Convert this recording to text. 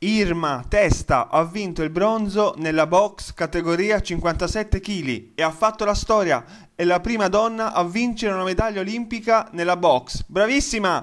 Irma Testa ha vinto il bronzo nella box categoria 57 kg e ha fatto la storia. È la prima donna a vincere una medaglia olimpica nella box. Bravissima!